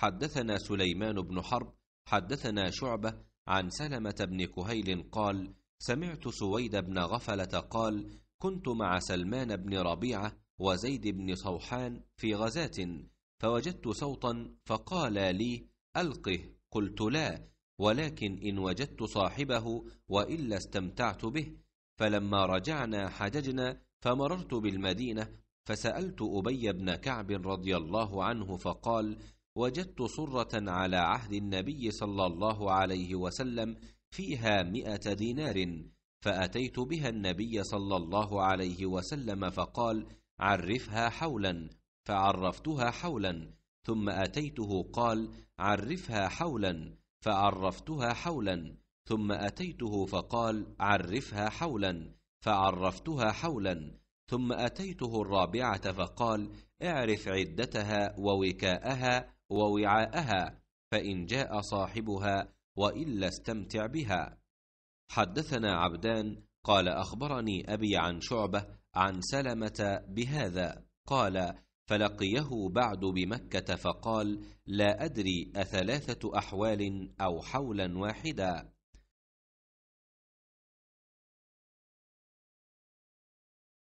حدثنا سليمان بن حرب حدثنا شعبه عن سلمه بن كهيل قال سمعت سويد بن غفله قال كنت مع سلمان بن ربيعه وزيد بن صوحان في غزاه فوجدت صوتا فقال لي القه قلت لا ولكن ان وجدت صاحبه والا استمتعت به فلما رجعنا حججنا فمررت بالمدينه فسالت ابي بن كعب رضي الله عنه فقال وجدت صرة على عهد النبي صلى الله عليه وسلم فيها مئة دينار فأتيت بها النبي صلى الله عليه وسلم فقال عرفها حولا فعرفتها حولا ثم أتيته قال عرفها حولا فعرفتها حولا ثم أتيته فقال عرفها حولا فعرفتها حولا ثم أتيته الرابعة فقال اعرف عدتها ووكاءها ووعاءها فإن جاء صاحبها وإلا استمتع بها حدثنا عبدان قال أخبرني أبي عن شعبة عن سلمة بهذا قال فلقيه بعد بمكة فقال لا أدري أثلاثة أحوال أو حولا واحدا